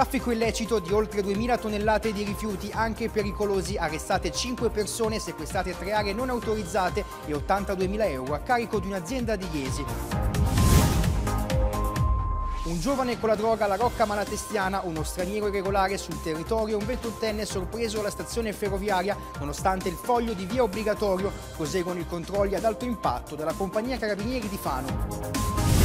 Traffico illecito di oltre 2.000 tonnellate di rifiuti, anche pericolosi, arrestate 5 persone, sequestrate 3 aree non autorizzate e 82.000 euro a carico di un'azienda di Iesi. Un giovane con la droga alla Rocca Malatestiana, uno straniero irregolare sul territorio, un ventottenne sorpreso alla stazione ferroviaria nonostante il foglio di via obbligatorio, proseguono i controlli ad alto impatto della compagnia Carabinieri di Fano.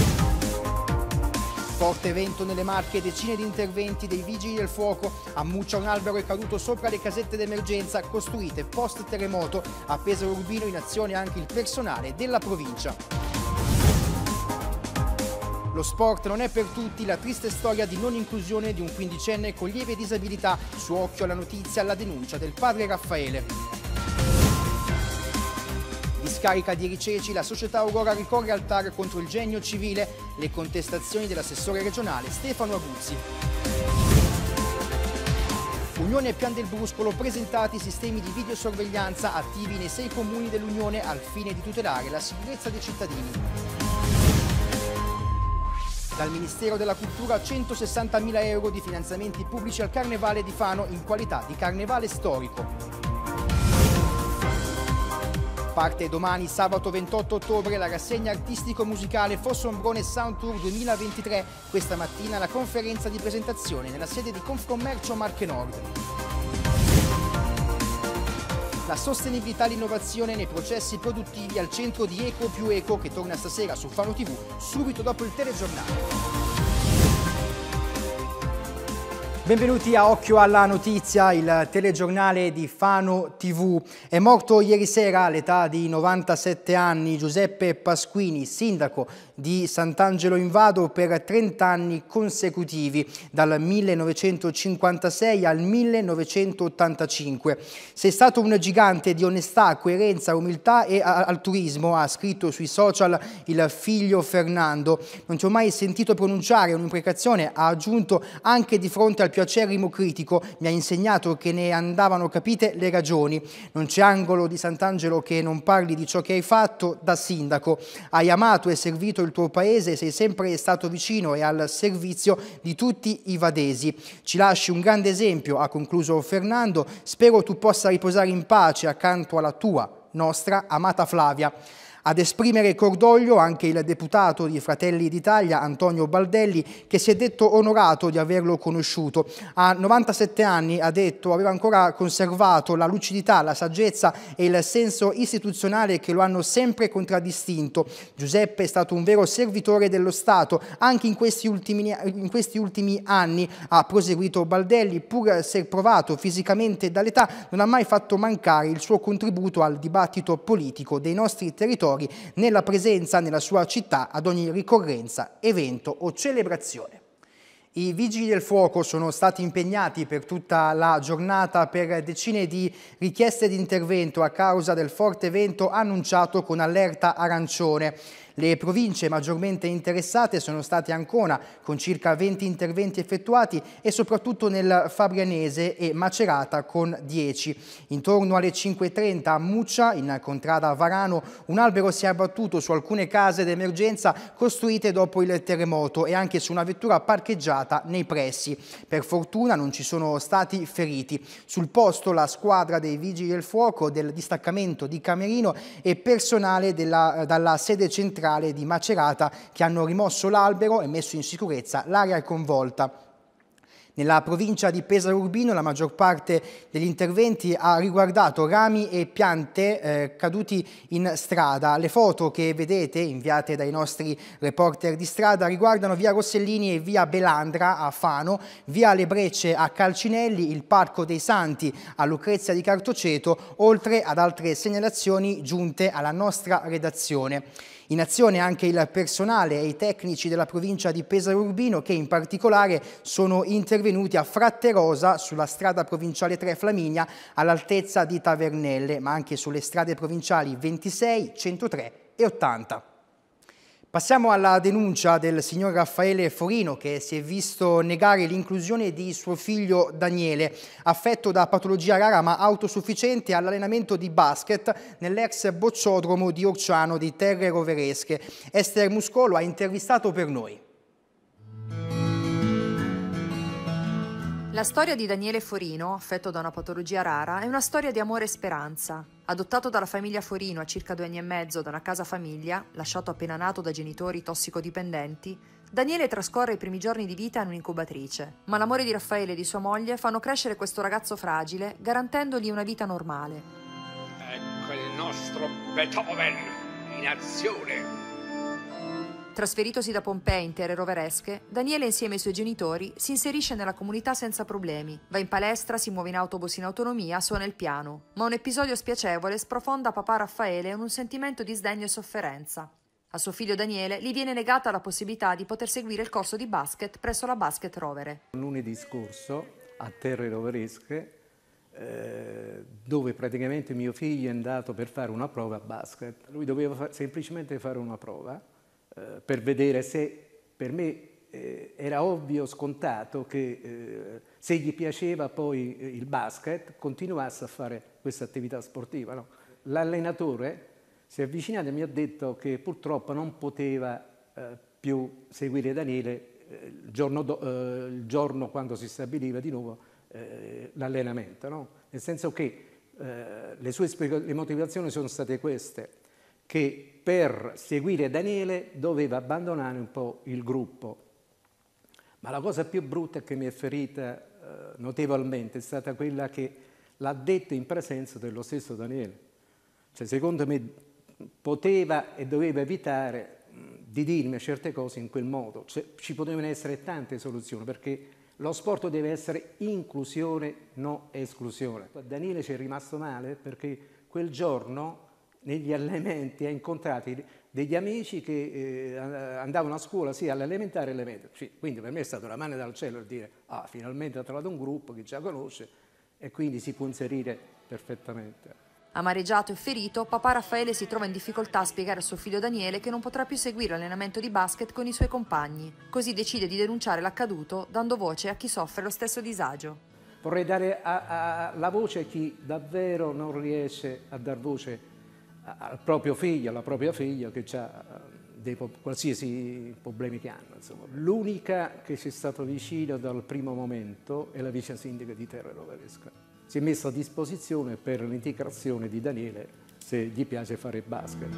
Forte vento nelle Marche, decine di interventi dei vigili del fuoco. ammuccia un albero è caduto sopra le casette d'emergenza costruite post terremoto. A Pesaro Urbino in azione anche il personale della provincia. Lo sport non è per tutti, la triste storia di non inclusione di un quindicenne con lieve disabilità. Su occhio alla notizia, alla denuncia del padre Raffaele. In scarica di Riceci, la società Aurora ricorre al TAR contro il genio civile, le contestazioni dell'assessore regionale Stefano Aguzzi. Unione e Pian del Bruscolo presentati sistemi di videosorveglianza attivi nei sei comuni dell'Unione al fine di tutelare la sicurezza dei cittadini. Dal Ministero della Cultura 160.000 euro di finanziamenti pubblici al Carnevale di Fano in qualità di Carnevale storico. Parte domani, sabato 28 ottobre, la rassegna artistico-musicale Fossombrone Sound Tour 2023. Questa mattina la conferenza di presentazione nella sede di Confcommercio Marche Nord. La sostenibilità e l'innovazione nei processi produttivi al centro di Eco più Eco che torna stasera su Fano TV subito dopo il telegiornale. Benvenuti a Occhio alla Notizia, il telegiornale di Fano TV. È morto ieri sera all'età di 97 anni Giuseppe Pasquini, sindaco di Sant'Angelo in Vado per 30 anni consecutivi, dal 1956 al 1985. Sei stato un gigante di onestà, coerenza, umiltà e altruismo, ha scritto sui social il figlio Fernando. Non ti ho mai sentito pronunciare un'imprecazione, ha aggiunto anche di fronte al più acerrimo critico mi ha insegnato che ne andavano capite le ragioni. Non c'è angolo di Sant'Angelo che non parli di ciò che hai fatto da sindaco. Hai amato e servito il tuo paese, sei sempre stato vicino e al servizio di tutti i vadesi. Ci lasci un grande esempio, ha concluso Fernando. Spero tu possa riposare in pace accanto alla tua, nostra amata Flavia. Ad esprimere cordoglio anche il deputato di Fratelli d'Italia Antonio Baldelli che si è detto onorato di averlo conosciuto. A 97 anni, ha detto, aveva ancora conservato la lucidità, la saggezza e il senso istituzionale che lo hanno sempre contraddistinto. Giuseppe è stato un vero servitore dello Stato, anche in questi ultimi, in questi ultimi anni ha proseguito Baldelli, pur se provato fisicamente dall'età, non ha mai fatto mancare il suo contributo al dibattito politico dei nostri territori giocatori nella presenza nella sua città ad ogni ricorrenza, evento o celebrazione. I vigili del fuoco sono stati impegnati per tutta la giornata per decine di richieste di intervento a causa del forte vento annunciato con allerta arancione le province maggiormente interessate sono state Ancona, con circa 20 interventi effettuati, e soprattutto nel Fabrianese e Macerata con 10. Intorno alle 5.30 a Muccia, in contrada Varano, un albero si è abbattuto su alcune case d'emergenza costruite dopo il terremoto e anche su una vettura parcheggiata nei pressi. Per fortuna non ci sono stati feriti. Sul posto la squadra dei Vigili del Fuoco, del distaccamento di Camerino e personale della, dalla sede centrale centrale di Macerata che hanno rimosso l'albero e messo in sicurezza l'area coinvolta. Nella provincia di Pesaro Urbino la maggior parte degli interventi ha riguardato rami e piante eh, caduti in strada. Le foto che vedete inviate dai nostri reporter di strada riguardano via Rossellini e via Belandra a Fano, via Le Brecce a Calcinelli, il Parco dei Santi a Lucrezia di Cartoceto, oltre ad altre segnalazioni giunte alla nostra redazione. In azione anche il personale e i tecnici della provincia di Pesaro Urbino che in particolare sono intervenuti a Fratterosa sulla strada provinciale 3 Flaminia all'altezza di Tavernelle, ma anche sulle strade provinciali 26, 103 e 80. Passiamo alla denuncia del signor Raffaele Forino che si è visto negare l'inclusione di suo figlio Daniele, affetto da patologia rara ma autosufficiente all'allenamento di basket nell'ex bocciodromo di Orciano di Terre Roveresche. Esther Muscolo ha intervistato per noi. La storia di Daniele Forino, affetto da una patologia rara, è una storia di amore e speranza. Adottato dalla famiglia Forino a circa due anni e mezzo da una casa famiglia, lasciato appena nato da genitori tossicodipendenti, Daniele trascorre i primi giorni di vita in un'incubatrice, ma l'amore di Raffaele e di sua moglie fanno crescere questo ragazzo fragile, garantendogli una vita normale. Ecco il nostro Beethoven in azione. Trasferitosi da Pompei in terre roveresche, Daniele insieme ai suoi genitori si inserisce nella comunità senza problemi. Va in palestra, si muove in autobus in autonomia, suona il piano. Ma un episodio spiacevole sprofonda papà Raffaele in un sentimento di sdegno e sofferenza. A suo figlio Daniele gli viene negata la possibilità di poter seguire il corso di basket presso la Basket Rovere. Lunedì scorso, a terre roveresche, eh, dove praticamente mio figlio è andato per fare una prova a basket. Lui doveva fa semplicemente fare una prova eh, per vedere se per me eh, era ovvio, scontato che eh, se gli piaceva poi eh, il basket continuasse a fare questa attività sportiva. No? L'allenatore si è avvicinato e mi ha detto che purtroppo non poteva eh, più seguire Daniele il giorno, do, il giorno, quando si stabiliva di nuovo l'allenamento, no? nel senso che le sue le motivazioni sono state queste che per seguire Daniele doveva abbandonare un po' il gruppo. Ma la cosa più brutta che mi è ferita eh, notevolmente è stata quella che l'ha detto in presenza dello stesso Daniele. Cioè, secondo me poteva e doveva evitare di dirmi certe cose in quel modo. Cioè, ci potevano essere tante soluzioni perché lo sport deve essere inclusione, non esclusione. Daniele ci è rimasto male perché quel giorno negli elementi ha incontrato degli amici che eh, andavano a scuola sia sì, all'elementare che all'elementare. Cioè, quindi per me è stata una mano dal cielo per dire ah, finalmente ha trovato un gruppo che già conosce e quindi si può inserire perfettamente. Amareggiato e ferito, papà Raffaele si trova in difficoltà a spiegare a suo figlio Daniele che non potrà più seguire l'allenamento di basket con i suoi compagni. Così decide di denunciare l'accaduto, dando voce a chi soffre lo stesso disagio. Vorrei dare a, a, la voce a chi davvero non riesce a dar voce a al proprio figlio, alla propria figlia che ha eh, dei, qualsiasi problemi che hanno. L'unica che ci è stata vicina dal primo momento è la vice sindaca di Terra Roveresca. Si è messa a disposizione per l'integrazione di Daniele se gli piace fare basket.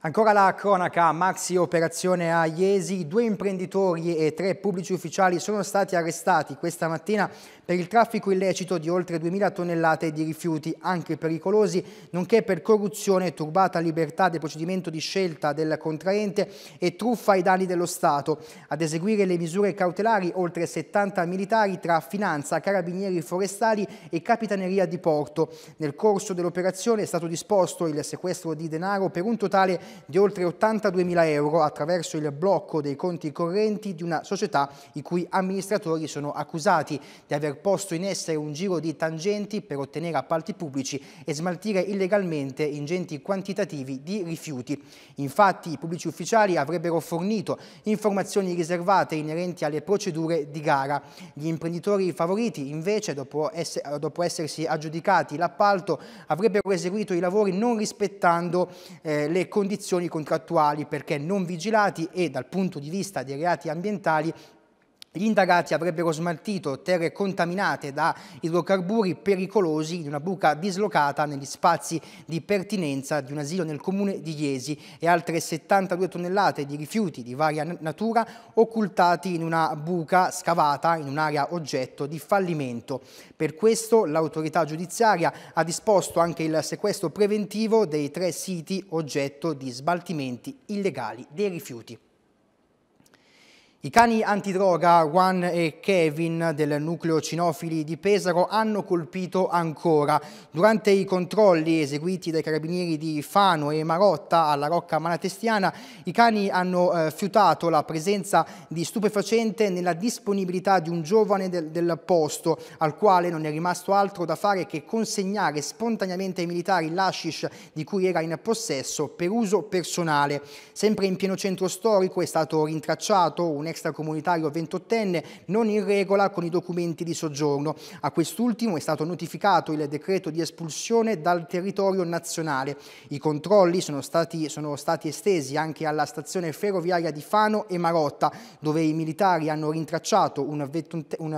Ancora la cronaca, maxi operazione a Iesi, due imprenditori e tre pubblici ufficiali sono stati arrestati questa mattina per il traffico illecito di oltre 2.000 tonnellate di rifiuti, anche pericolosi, nonché per corruzione, turbata libertà del procedimento di scelta del contraente e truffa ai danni dello Stato. Ad eseguire le misure cautelari oltre 70 militari tra Finanza, Carabinieri Forestali e Capitaneria di Porto. Nel corso dell'operazione è stato disposto il sequestro di denaro per un totale di oltre 82.000 euro attraverso il blocco dei conti correnti di una società i cui amministratori sono accusati di aver aver posto in essere un giro di tangenti per ottenere appalti pubblici e smaltire illegalmente ingenti quantitativi di rifiuti. Infatti i pubblici ufficiali avrebbero fornito informazioni riservate inerenti alle procedure di gara. Gli imprenditori favoriti invece, dopo, ess dopo essersi aggiudicati l'appalto, avrebbero eseguito i lavori non rispettando eh, le condizioni contrattuali perché non vigilati e dal punto di vista dei reati ambientali gli indagati avrebbero smaltito terre contaminate da idrocarburi pericolosi in una buca dislocata negli spazi di pertinenza di un asilo nel comune di Iesi e altre 72 tonnellate di rifiuti di varia natura occultati in una buca scavata in un'area oggetto di fallimento. Per questo l'autorità giudiziaria ha disposto anche il sequestro preventivo dei tre siti oggetto di sbaltimenti illegali dei rifiuti. I cani antidroga Juan e Kevin del nucleo cinofili di Pesaro hanno colpito ancora. Durante i controlli eseguiti dai carabinieri di Fano e Marotta alla Rocca Malatestiana, i cani hanno eh, fiutato la presenza di stupefacente nella disponibilità di un giovane del, del posto, al quale non è rimasto altro da fare che consegnare spontaneamente ai militari l'ashish di cui era in possesso per uso personale. Sempre in pieno centro storico è stato rintracciato un ex extracomunitario ventottenne non in regola con i documenti di soggiorno. A quest'ultimo è stato notificato il decreto di espulsione dal territorio nazionale. I controlli sono stati, sono stati estesi anche alla stazione ferroviaria di Fano e Marotta, dove i militari hanno rintracciato un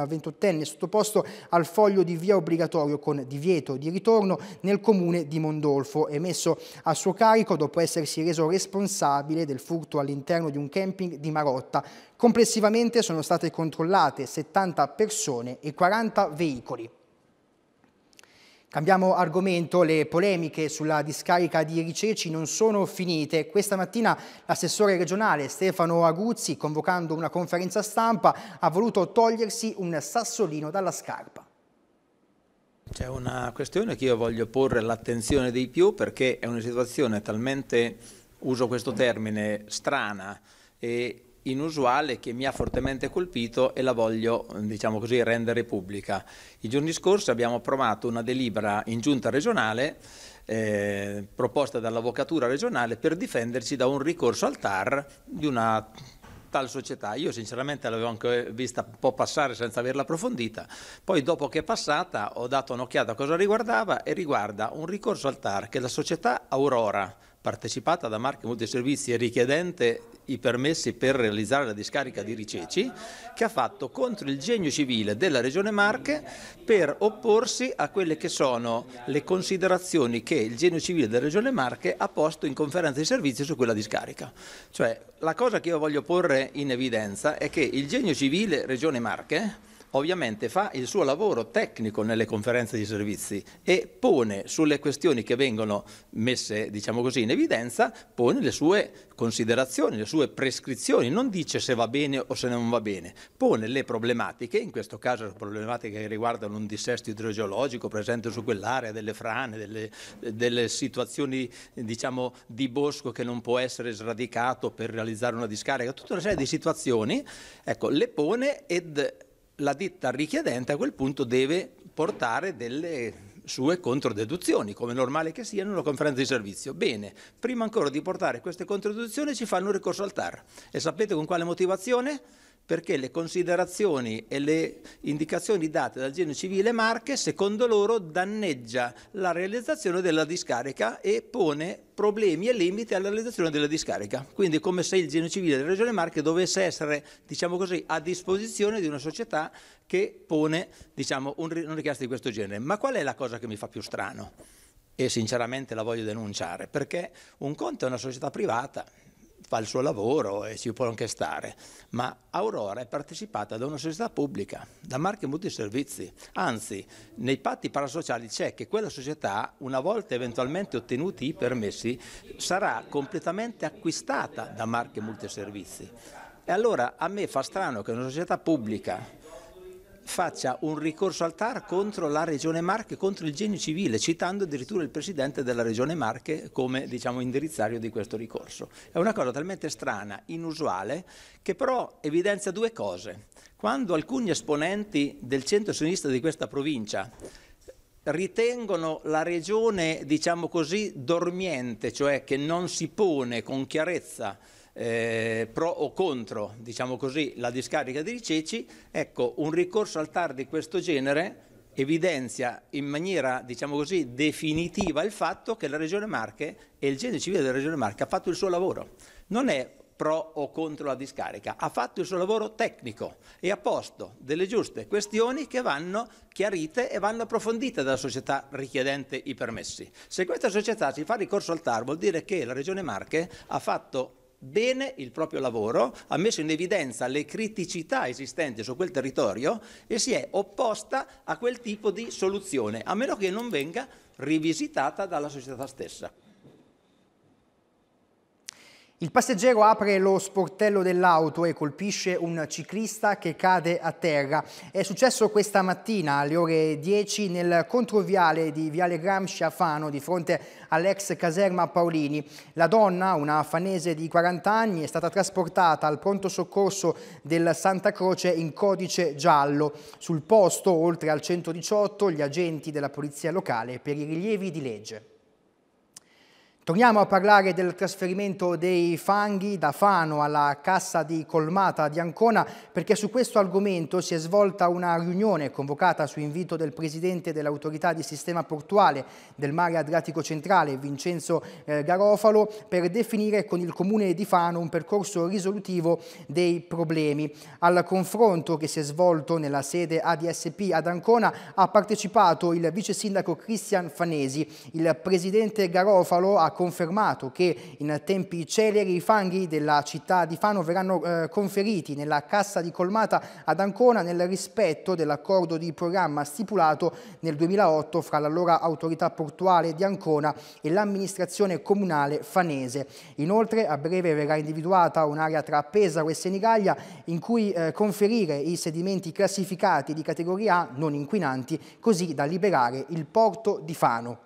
ventottenne sottoposto al foglio di via obbligatorio con divieto di ritorno nel comune di Mondolfo emesso a suo carico dopo essersi reso responsabile del furto all'interno di un camping di Marotta Con Complessivamente sono state controllate 70 persone e 40 veicoli. Cambiamo argomento, le polemiche sulla discarica di Riceci non sono finite. Questa mattina l'assessore regionale Stefano Aguzzi, convocando una conferenza stampa, ha voluto togliersi un sassolino dalla scarpa. C'è una questione che io voglio porre all'attenzione dei più perché è una situazione talmente, uso questo termine, strana e inusuale che mi ha fortemente colpito e la voglio, diciamo così, rendere pubblica. I giorni scorsi abbiamo approvato una delibera in giunta regionale eh, proposta dall'avvocatura regionale per difenderci da un ricorso al TAR di una tal società. Io sinceramente l'avevo anche vista un po' passare senza averla approfondita, poi dopo che è passata ho dato un'occhiata a cosa riguardava e riguarda un ricorso al TAR che la società Aurora partecipata da Marche Multiservizi e richiedente i permessi per realizzare la discarica di Riceci, che ha fatto contro il genio civile della Regione Marche per opporsi a quelle che sono le considerazioni che il genio civile della Regione Marche ha posto in conferenza di servizi su quella discarica. Cioè, la cosa che io voglio porre in evidenza è che il genio civile Regione Marche ovviamente fa il suo lavoro tecnico nelle conferenze di servizi e pone sulle questioni che vengono messe, diciamo così, in evidenza, pone le sue considerazioni, le sue prescrizioni, non dice se va bene o se non va bene, pone le problematiche, in questo caso problematiche che riguardano un dissesto idrogeologico presente su quell'area, delle frane, delle, delle situazioni diciamo, di bosco che non può essere sradicato per realizzare una discarica, tutta una serie di situazioni, ecco, le pone ed la ditta richiedente a quel punto deve portare delle sue controdeduzioni, come normale che sia in una conferenza di servizio. Bene, prima ancora di portare queste controdeduzioni ci fanno un ricorso al TAR. E sapete con quale motivazione? perché le considerazioni e le indicazioni date dal Genio Civile Marche, secondo loro, danneggia la realizzazione della discarica e pone problemi e limiti alla realizzazione della discarica. Quindi come se il Genio Civile della Regione Marche dovesse essere, diciamo così, a disposizione di una società che pone diciamo, una richiesta di questo genere. Ma qual è la cosa che mi fa più strano? E sinceramente la voglio denunciare, perché un conto è una società privata, fa il suo lavoro e ci può anche stare, ma Aurora è partecipata da una società pubblica, da Marche Multiservizi, anzi nei patti parasociali c'è che quella società una volta eventualmente ottenuti i permessi sarà completamente acquistata da Marche Multiservizi e allora a me fa strano che una società pubblica faccia un ricorso al TAR contro la Regione Marche, contro il genio civile, citando addirittura il Presidente della Regione Marche come diciamo, indirizzario di questo ricorso. È una cosa talmente strana, inusuale, che però evidenzia due cose. Quando alcuni esponenti del centro-sinistra di questa provincia ritengono la regione, diciamo così, dormiente, cioè che non si pone con chiarezza eh, pro o contro, diciamo così, la discarica di Riceci, ecco, un ricorso al TAR di questo genere evidenzia in maniera, diciamo così, definitiva il fatto che la Regione Marche e il genio civile della Regione Marche ha fatto il suo lavoro. Non è pro o contro la discarica, ha fatto il suo lavoro tecnico e ha posto delle giuste questioni che vanno chiarite e vanno approfondite dalla società richiedente i permessi. Se questa società si fa ricorso al TAR vuol dire che la Regione Marche ha fatto bene il proprio lavoro, ha messo in evidenza le criticità esistenti su quel territorio e si è opposta a quel tipo di soluzione, a meno che non venga rivisitata dalla società stessa. Il passeggero apre lo sportello dell'auto e colpisce un ciclista che cade a terra. È successo questa mattina alle ore 10 nel controviale di Viale Gramsci a Fano di fronte all'ex caserma Paolini. La donna, una fanese di 40 anni, è stata trasportata al pronto soccorso del Santa Croce in codice giallo. Sul posto, oltre al 118, gli agenti della polizia locale per i rilievi di legge. Torniamo a parlare del trasferimento dei fanghi da Fano alla Cassa di Colmata di Ancona perché su questo argomento si è svolta una riunione convocata su invito del Presidente dell'Autorità di Sistema Portuale del Mare Adriatico Centrale Vincenzo eh, Garofalo per definire con il Comune di Fano un percorso risolutivo dei problemi. Al confronto che si è svolto nella sede ADSP ad Ancona ha partecipato il Vice Sindaco Cristian Fanesi. Il Presidente Garofalo ha confermato che in tempi celeri i fanghi della città di Fano verranno eh, conferiti nella cassa di colmata ad Ancona nel rispetto dell'accordo di programma stipulato nel 2008 fra l'allora autorità portuale di Ancona e l'amministrazione comunale fanese. Inoltre a breve verrà individuata un'area tra Pesaro e Senigallia in cui eh, conferire i sedimenti classificati di categoria A non inquinanti così da liberare il porto di Fano.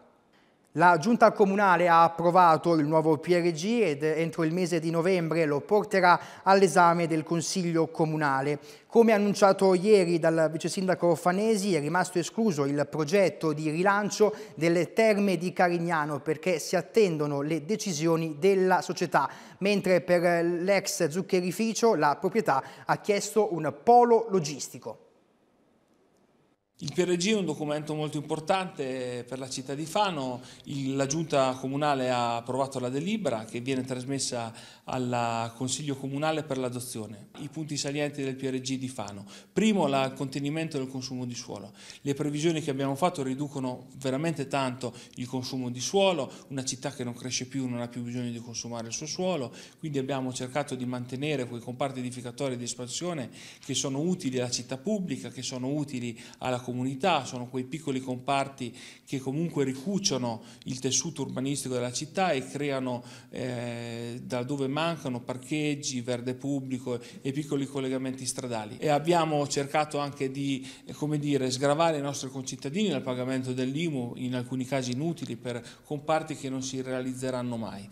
La giunta comunale ha approvato il nuovo PRG ed entro il mese di novembre lo porterà all'esame del Consiglio comunale. Come annunciato ieri dal vice sindaco Fanesi è rimasto escluso il progetto di rilancio delle terme di Carignano perché si attendono le decisioni della società, mentre per l'ex zuccherificio la proprietà ha chiesto un polo logistico. Il PRG è un documento molto importante per la città di Fano, la giunta comunale ha approvato la delibera che viene trasmessa al Consiglio Comunale per l'adozione. I punti salienti del PRG di Fano. Primo, il contenimento del consumo di suolo. Le previsioni che abbiamo fatto riducono veramente tanto il consumo di suolo, una città che non cresce più non ha più bisogno di consumare il suo suolo, quindi abbiamo cercato di mantenere quei comparti edificatori di espansione che sono utili alla città pubblica, che sono utili alla comunità, sono quei piccoli comparti che comunque ricuciono il tessuto urbanistico della città e creano eh, da dove mai mancano parcheggi, verde pubblico e piccoli collegamenti stradali e abbiamo cercato anche di dire, sgravare i nostri concittadini dal pagamento dell'IMU, in alcuni casi inutili per comparti che non si realizzeranno mai.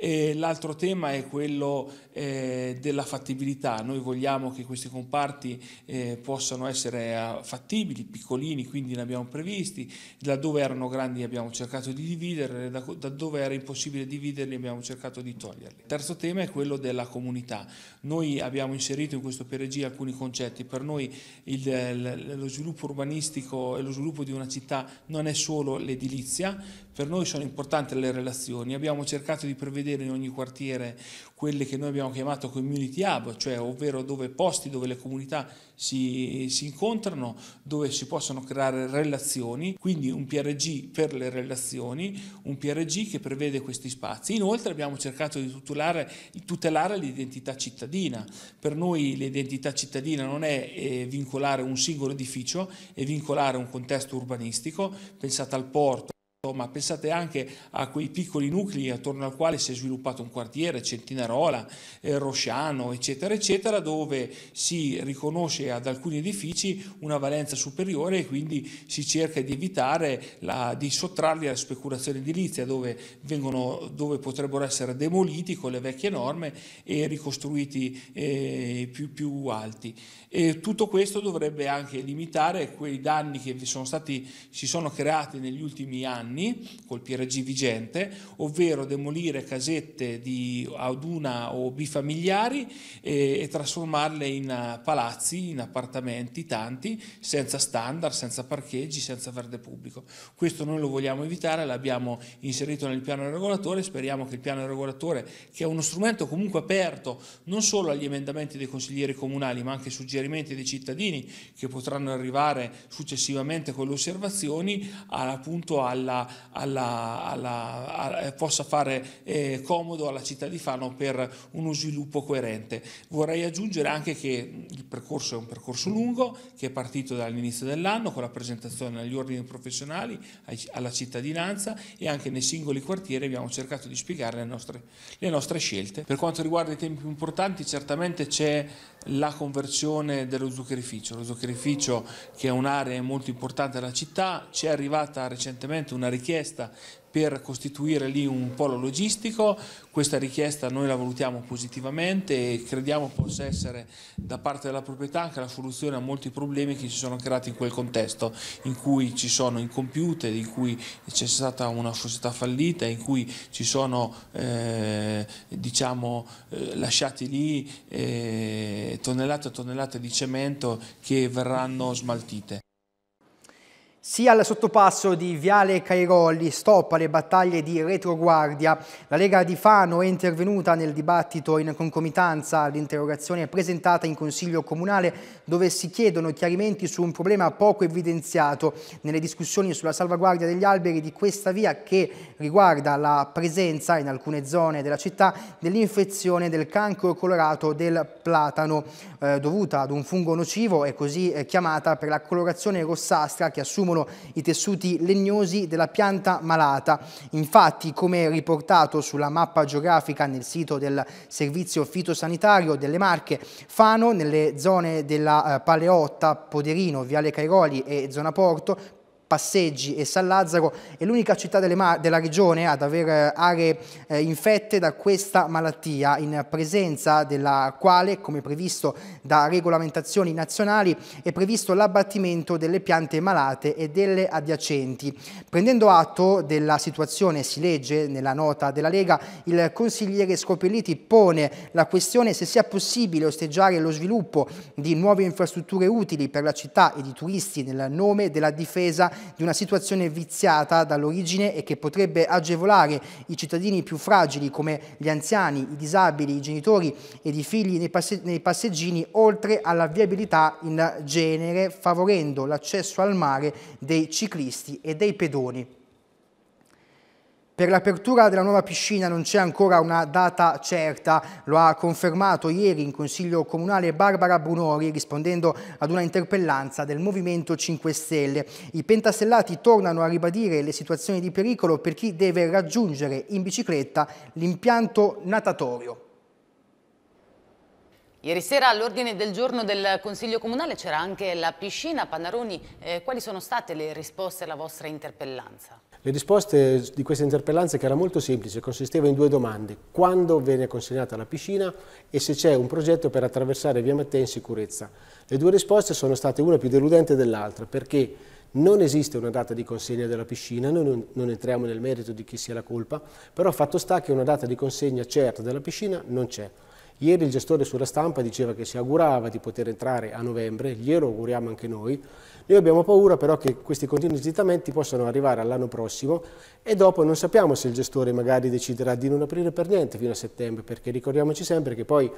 E l'altro tema è quello eh, della fattibilità. Noi vogliamo che questi comparti eh, possano essere eh, fattibili, piccolini, quindi ne abbiamo previsti. Laddove erano grandi abbiamo cercato di dividerli, laddove era impossibile dividerli abbiamo cercato di toglierli. Il terzo tema è quello della comunità. Noi abbiamo inserito in questo PRG alcuni concetti. Per noi il, lo sviluppo urbanistico e lo sviluppo di una città non è solo l'edilizia, per noi sono importanti le relazioni, abbiamo cercato di prevedere in ogni quartiere quelle che noi abbiamo chiamato community hub, cioè ovvero dove posti dove le comunità si, si incontrano, dove si possono creare relazioni, quindi un PRG per le relazioni, un PRG che prevede questi spazi. Inoltre abbiamo cercato di tutelare, tutelare l'identità cittadina. Per noi l'identità cittadina non è eh, vincolare un singolo edificio, è vincolare un contesto urbanistico, pensate al porto, Certo, ma pensate anche a quei piccoli nuclei attorno al quale si è sviluppato un quartiere, Centinarola, eh, Rosciano, eccetera, eccetera, dove si riconosce ad alcuni edifici una valenza superiore e quindi si cerca di evitare la, di sottrarli alla speculazione edilizia, dove, vengono, dove, potrebbero essere demoliti con le vecchie norme e ricostruiti eh, più, più, alti. E tutto questo dovrebbe anche limitare quei danni che sono stati, si sono creati negli ultimi anni danni col PRG vigente, ovvero demolire casette di, ad una o bifamiliari e, eh, e trasformarle in eh, palazzi, in appartamenti, tanti, senza standard, senza parcheggi, senza verde pubblico. Questo noi lo vogliamo evitare, l'abbiamo inserito nel piano regolatore, speriamo che il piano regolatore, che è uno strumento comunque aperto non solo agli emendamenti dei consiglieri comunali, ma anche suggerimenti dei cittadini che potranno arrivare successivamente con le osservazioni, appunto alla alla, alla, alla, eh, possa fare eh, comodo alla città di Fano per uno sviluppo coerente. Vorrei aggiungere anche che mm, il percorso è un percorso lungo che è partito dall'inizio dell'anno con la presentazione agli ordini professionali, ai, alla cittadinanza e anche nei singoli quartieri abbiamo cercato di spiegare le nostre, le nostre scelte. Per quanto riguarda i tempi importanti certamente c'è la conversione dello zuccherificio, lo zuccherificio che è un'area molto importante della città, ci è arrivata recentemente una richiesta per costituire lì un polo logistico, questa richiesta noi la valutiamo positivamente e crediamo possa essere da parte della proprietà anche la soluzione a molti problemi che si sono creati in quel contesto in cui ci sono incompiute, in cui c'è stata una società fallita, in cui ci sono eh, diciamo, eh, lasciati lì eh, tonnellate e tonnellate di cemento che verranno smaltite. Sia al sottopasso di Viale Cairoli stop alle battaglie di retroguardia. La Lega di Fano è intervenuta nel dibattito in concomitanza all'interrogazione presentata in Consiglio Comunale dove si chiedono chiarimenti su un problema poco evidenziato nelle discussioni sulla salvaguardia degli alberi di questa via che riguarda la presenza in alcune zone della città dell'infezione del cancro colorato del platano eh, dovuta ad un fungo nocivo e così eh, chiamata per la colorazione rossastra che assumono sono i tessuti legnosi della pianta malata. Infatti, come riportato sulla mappa geografica nel sito del Servizio Fitosanitario delle Marche, Fano, nelle zone della eh, Paleotta, Poderino, Viale Cairoli e Zona Porto, Passeggi e San Lazzaro è l'unica città della regione ad avere eh, aree eh, infette da questa malattia, in presenza della quale, come previsto da regolamentazioni nazionali, è previsto l'abbattimento delle piante malate e delle adiacenti. Prendendo atto della situazione, si legge nella nota della Lega, il consigliere Scopelliti pone la questione se sia possibile osteggiare lo sviluppo di nuove infrastrutture utili per la città e di turisti nel nome della difesa di una situazione viziata dall'origine e che potrebbe agevolare i cittadini più fragili come gli anziani, i disabili, i genitori ed i figli nei, passe nei passeggini, oltre alla viabilità in genere, favorendo l'accesso al mare dei ciclisti e dei pedoni. Per l'apertura della nuova piscina non c'è ancora una data certa, lo ha confermato ieri in Consiglio Comunale Barbara Brunori rispondendo ad una interpellanza del Movimento 5 Stelle. I pentastellati tornano a ribadire le situazioni di pericolo per chi deve raggiungere in bicicletta l'impianto natatorio. Ieri sera all'ordine del giorno del Consiglio Comunale c'era anche la piscina. Pannaroni, eh, quali sono state le risposte alla vostra interpellanza? Le risposte di questa interpellanza, che era molto semplice, consisteva in due domande. Quando viene consegnata la piscina e se c'è un progetto per attraversare Via Mattea in sicurezza. Le due risposte sono state una più deludente dell'altra, perché non esiste una data di consegna della piscina, noi non, non, entriamo nel merito di chi sia la colpa, però fatto sta che una data di consegna certa della piscina non c'è. Ieri il gestore sulla stampa diceva che si augurava di poter entrare a novembre, glielo auguriamo anche noi. Noi abbiamo paura però che questi continui slittamenti possano arrivare all'anno prossimo e dopo non sappiamo se il gestore magari deciderà di non aprire per niente fino a settembre, perché ricordiamoci sempre che poi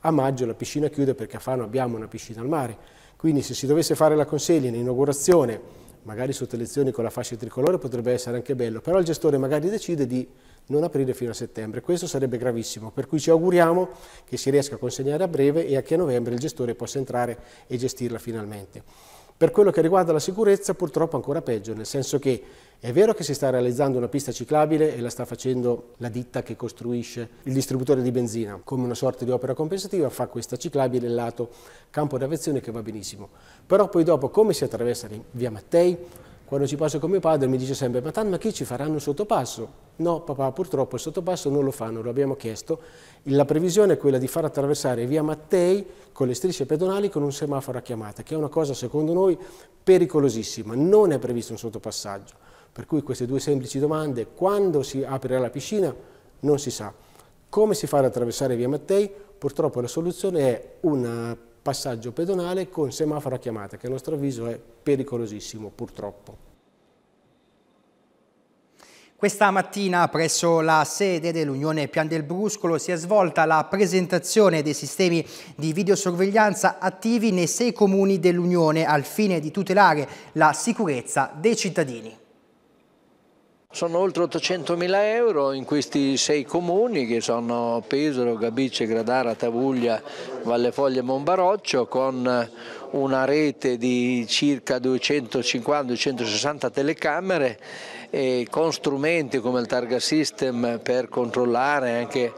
a maggio la piscina chiude perché a Fano abbiamo una piscina al mare. Quindi se si dovesse fare la consegna in inaugurazione, magari sotto lezioni con la fascia tricolore potrebbe essere anche bello, però il gestore magari decide di non aprire fino a settembre. Questo sarebbe gravissimo, per cui ci auguriamo che si riesca a consegnare a breve e che a novembre il gestore possa entrare e gestirla finalmente. Per quello che riguarda la sicurezza, purtroppo ancora peggio, nel senso che è vero che si sta realizzando una pista ciclabile e la sta facendo la ditta che costruisce il distributore di benzina, come una sorta di opera compensativa, fa questa ciclabile lato campo d'aviazione che va benissimo. Però poi dopo come si attraversa via Mattei, quando ci passo con mio padre mi dice sempre, ma tanto ma chi ci faranno un sottopasso? No papà, purtroppo il sottopasso non lo fanno, lo abbiamo chiesto. La previsione è quella di far attraversare via Mattei con le strisce pedonali con un semaforo a chiamata, che è una cosa secondo noi pericolosissima, non è previsto un sottopassaggio. Per cui queste due semplici domande, quando si aprirà la piscina, non si sa. Come si fa ad attraversare via Mattei? Purtroppo la soluzione è una passaggio pedonale con semaforo a chiamata, che a nostro avviso è pericolosissimo purtroppo. Questa mattina presso la sede dell'Unione Pian del Bruscolo si è svolta la presentazione dei sistemi di videosorveglianza attivi nei sei comuni dell'Unione al fine di tutelare la sicurezza dei cittadini. Sono oltre 800.000 euro in questi sei comuni che sono Pesaro, Gabice, Gradara, Tavuglia, Vallefoglia e Monbaroccio con una rete di circa 250-260 telecamere e con strumenti come il targa system per controllare anche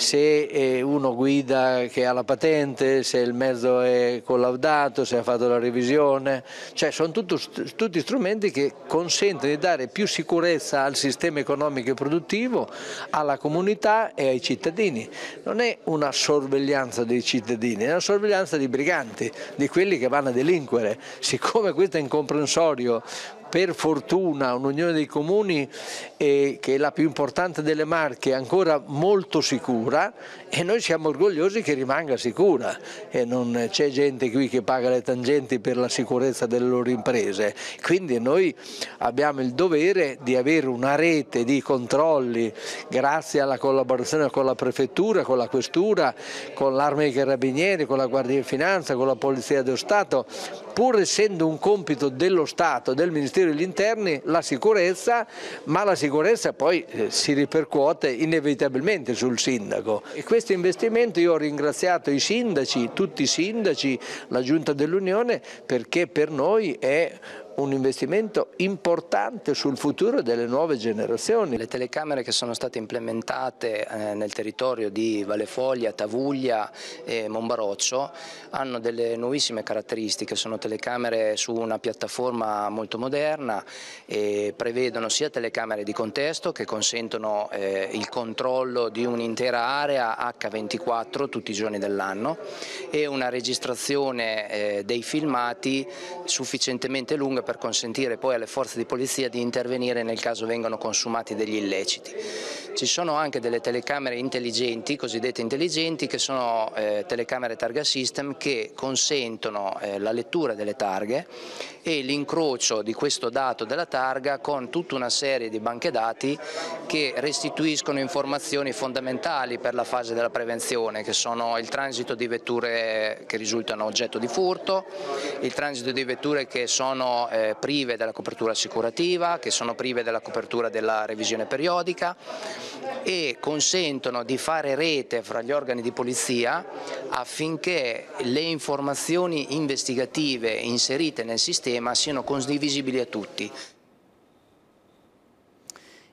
se eh, uno guida che ha la patente, se il mezzo è collaudato, se ha fatto la revisione, cioè sono tutto, tutti strumenti che consentono di dare più sicurezza al sistema economico e produttivo, alla comunità e ai cittadini. Non è una sorveglianza dei cittadini, è una sorveglianza di briganti, di quelli che vanno a delinquere. Siccome questo è incomprensorio, per fortuna un'unione dei comuni eh, che è la più importante delle Marche ancora molto sicura e noi siamo orgogliosi che rimanga sicura e non c'è gente qui che paga le tangenti per la sicurezza delle loro imprese quindi noi abbiamo il dovere di avere una rete di controlli grazie alla collaborazione con la prefettura, con la questura, con l'arma dei carabinieri, con la guardia di finanza, con la polizia dello Stato pur essendo un compito dello Stato, del Ministero Ministero degli Interni la sicurezza, ma la sicurezza poi eh, si ripercuote inevitabilmente sul sindaco. E questo investimento io ho ringraziato i sindaci, tutti i sindaci, la Giunta dell'Unione, perché per noi è un investimento importante sul futuro delle nuove generazioni. Le telecamere che sono state implementate eh, nel territorio di Vallefoglia, Tavuglia e Monbaroccio hanno delle nuovissime caratteristiche, sono telecamere su una piattaforma molto moderna e prevedono sia telecamere di contesto che consentono eh, il controllo di un'intera area H24 tutti i giorni dell'anno e una registrazione eh, dei filmati sufficientemente lunga per per consentire poi alle forze di polizia di intervenire nel caso vengano consumati degli illeciti. Ci sono anche delle telecamere intelligenti, cosiddette intelligenti, che sono eh, telecamere targa system che consentono eh, la lettura delle targhe e l'incrocio di questo dato della targa con tutta una serie di banche dati che restituiscono informazioni fondamentali per la fase della prevenzione che sono il transito di vetture che risultano oggetto di furto, il transito di vetture che sono eh, prive della copertura assicurativa, che sono prive della copertura della revisione periodica e consentono di fare rete fra gli organi di polizia affinché le informazioni investigative inserite nel sistema tema siano condivisibili a tutti.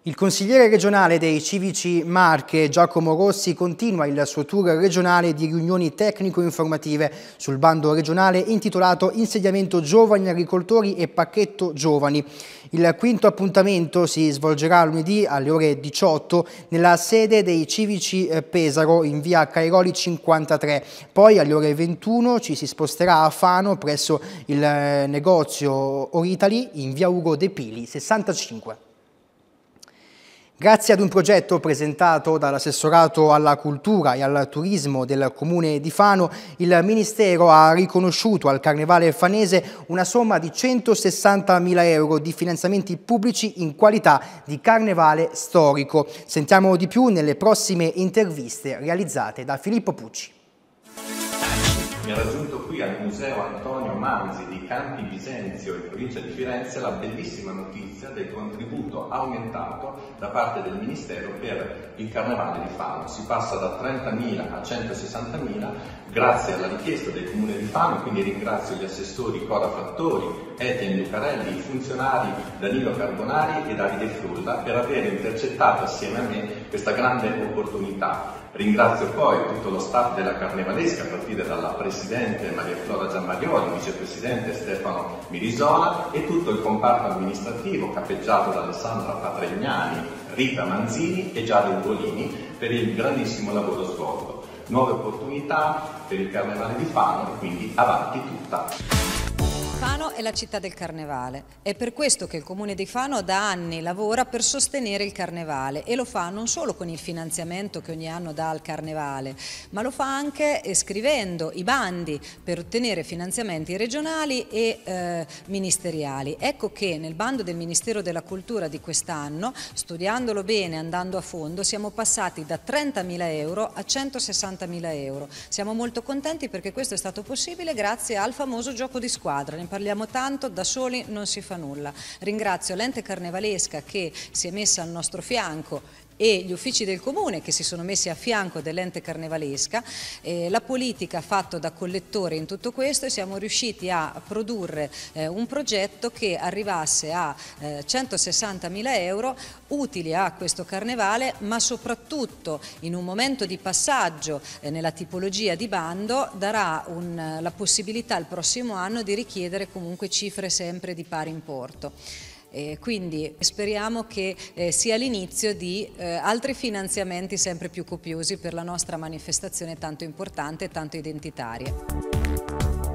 Il consigliere regionale dei civici Marche, Giacomo Rossi, continua il suo tour regionale di riunioni tecnico-informative sul bando regionale intitolato Insediamento Giovani Agricoltori e Pacchetto Giovani. Il quinto appuntamento si svolgerà lunedì alle ore 18 nella sede dei civici eh, Pesaro in via Cairoli 53. Poi alle ore 21 ci si sposterà a Fano presso il eh, negozio Oritali in via Ugo De Pili 65. Grazie ad un progetto presentato dall'assessorato alla cultura e al turismo del comune di Fano, il Ministero ha riconosciuto al Carnevale Fanese una somma di 160.000 euro di finanziamenti pubblici in qualità di carnevale storico. Sentiamo di più nelle prossime interviste realizzate da Filippo Pucci mi ha raggiunto qui al Museo Antonio Manzi di Campi Bisenzio in provincia di Firenze la bellissima notizia del contributo aumentato da parte del Ministero per il Carnevale di Fano. Si passa da 30.000 a 160.000 grazie alla richiesta del Comune di Fano, quindi ringrazio gli assessori Cora Fattori, Etienne Lucarelli, i funzionari Danilo Carbonari e Davide Frulla per aver intercettato assieme a me questa grande opportunità Ringrazio poi tutto lo staff della Carnevalesca, a partire dalla Presidente Maria Flora Giammarioli, Vicepresidente Stefano Mirisola e tutto il comparto amministrativo capeggiato da Alessandra Patregnani, Rita Manzini e Giada Ugolini per il grandissimo lavoro svolto. Nuove opportunità per il Carnevale di Fano e quindi avanti tutta! Fano è la città del carnevale. È per questo che il comune di Fano da anni lavora per sostenere il carnevale e lo fa non solo con il finanziamento che ogni anno dà al carnevale, ma lo fa anche scrivendo i bandi per ottenere finanziamenti regionali e eh, ministeriali. Ecco che nel bando del Ministero della Cultura di quest'anno, studiandolo bene, andando a fondo, siamo passati da 30.000 euro a 160.000 euro. Siamo molto contenti perché questo è stato possibile grazie al famoso gioco di squadra. Nel non parliamo tanto, da soli non si fa nulla. Ringrazio l'ente carnevalesca che si è messa al nostro fianco e gli uffici del comune che si sono messi a fianco dell'ente carnevalesca, eh, la politica ha fatto da collettore in tutto questo e siamo riusciti a produrre eh, un progetto che arrivasse a eh, 160 mila euro utili a questo carnevale ma soprattutto in un momento di passaggio eh, nella tipologia di bando darà un, la possibilità il prossimo anno di richiedere comunque cifre sempre di pari importo. Eh, quindi speriamo che eh, sia l'inizio di eh, altri finanziamenti sempre più copiosi per la nostra manifestazione tanto importante e tanto identitaria.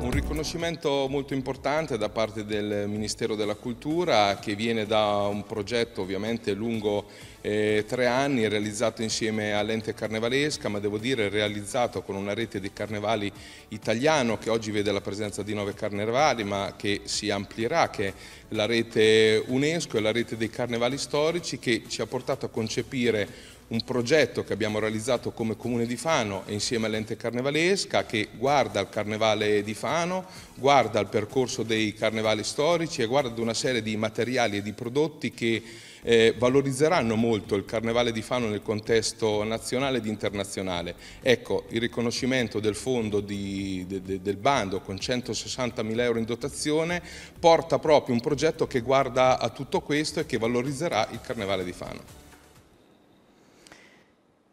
Un riconoscimento molto importante da parte del Ministero della Cultura che viene da un progetto ovviamente lungo eh, tre anni realizzato insieme all'ente carnevalesca, ma devo dire realizzato con una rete di carnevali italiano che oggi vede la presenza di nove carnevali, ma che si amplierà, che è la rete UNESCO e la rete dei carnevali storici che ci ha portato a concepire un progetto che abbiamo realizzato come Comune di Fano insieme all'ente carnevalesca che guarda il Carnevale di Fano, guarda il percorso dei carnevali storici e guarda ad una serie di materiali e di prodotti che eh, valorizzeranno molto il Carnevale di Fano nel contesto nazionale ed internazionale. Ecco, il riconoscimento del fondo di, de, de, del bando con 160 mila euro in dotazione porta proprio un progetto che guarda a tutto questo e che valorizzerà il Carnevale di Fano.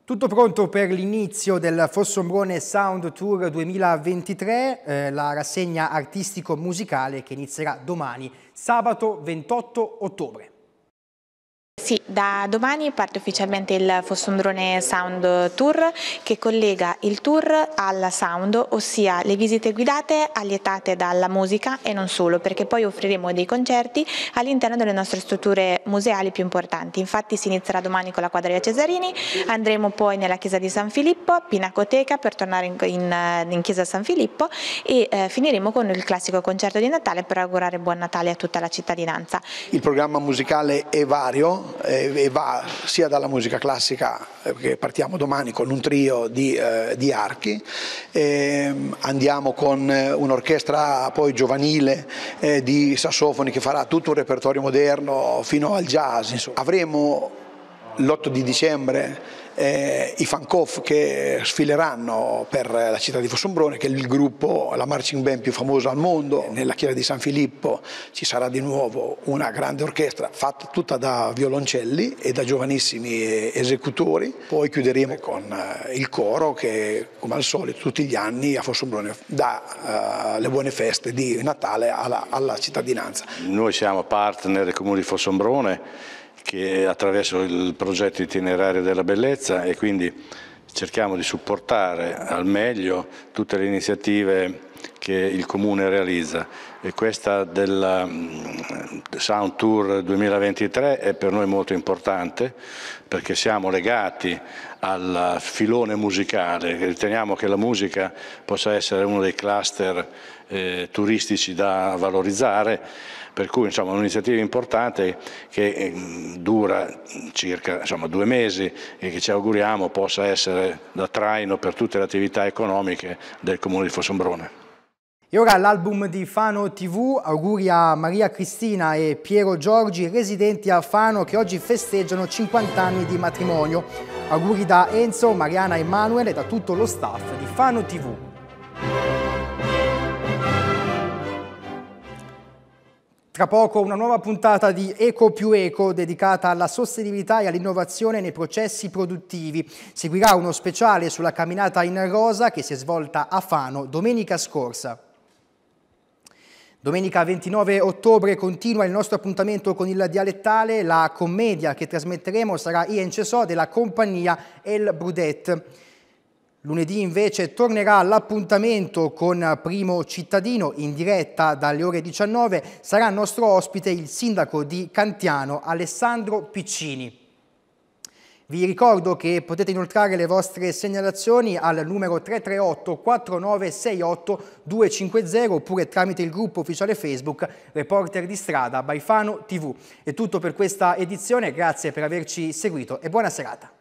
Tutto pronto per l'inizio del Fossombrone Sound Tour 2023, eh, la rassegna artistico-musicale che inizierà domani, sabato 28 ottobre. Sì, da domani parte ufficialmente il Fossondrone Sound Tour che collega il tour alla sound, ossia le visite guidate allietate dalla musica e non solo, perché poi offriremo dei concerti all'interno delle nostre strutture museali più importanti. Infatti si inizierà domani con la quadriglia Cesarini, andremo poi nella chiesa di San Filippo, Pinacoteca per tornare in, in, in chiesa San Filippo e eh, finiremo con il classico concerto di Natale per augurare buon Natale a tutta la cittadinanza. Il programma musicale è vario, e va sia dalla musica classica, perché eh, partiamo domani con un trio di, eh, di archi, ehm, andiamo con eh, un'orchestra poi giovanile eh, di sassofoni che farà tutto un repertorio moderno fino al jazz. Insomma. Avremo l'8 di dicembre eh, i Fancoff che sfileranno per la città di Fossombrone, che è il gruppo, la marching band più famosa al mondo. Nella chiesa di San Filippo ci sarà di nuovo una grande orchestra fatta tutta da violoncelli e da giovanissimi eh, esecutori. Poi chiuderemo con eh, il coro che, come al solito, tutti gli anni a Fossombrone dà uh, le buone feste di Natale alla, alla cittadinanza. Noi siamo partner del Comune di Fossombrone che attraverso il progetto itinerario della bellezza e quindi cerchiamo di supportare al meglio tutte le iniziative che il Comune realizza e questa del mm, Sound Tour 2023 è per noi molto importante perché siamo legati al filone musicale, riteniamo che la musica possa essere uno dei cluster eh, turistici da valorizzare per cui insomma, un'iniziativa importante che eh, dura circa insomma, due mesi e che ci auguriamo possa essere da traino per tutte le attività economiche del Comune di Fossombrone. E ora l'album di Fano TV, auguri a Maria Cristina e Piero Giorgi, residenti a Fano, che oggi festeggiano 50 anni di matrimonio. Auguri da Enzo, Mariana Emanuele e da tutto lo staff di Fano TV. Tra poco una nuova puntata di Eco più Eco dedicata alla sostenibilità e all'innovazione nei processi produttivi. Seguirà uno speciale sulla camminata in rosa che si è svolta a Fano domenica scorsa. Domenica 29 ottobre continua il nostro appuntamento con il dialettale, la commedia che trasmetteremo sarà Ian Cesò della compagnia El Brudet. Lunedì invece tornerà l'appuntamento con Primo Cittadino in diretta dalle ore 19. Sarà nostro ospite il sindaco di Cantiano Alessandro Piccini. Vi ricordo che potete inoltrare le vostre segnalazioni al numero 338 4968 250 oppure tramite il gruppo ufficiale Facebook Reporter di Strada Baifano TV. È tutto per questa edizione, grazie per averci seguito e buona serata.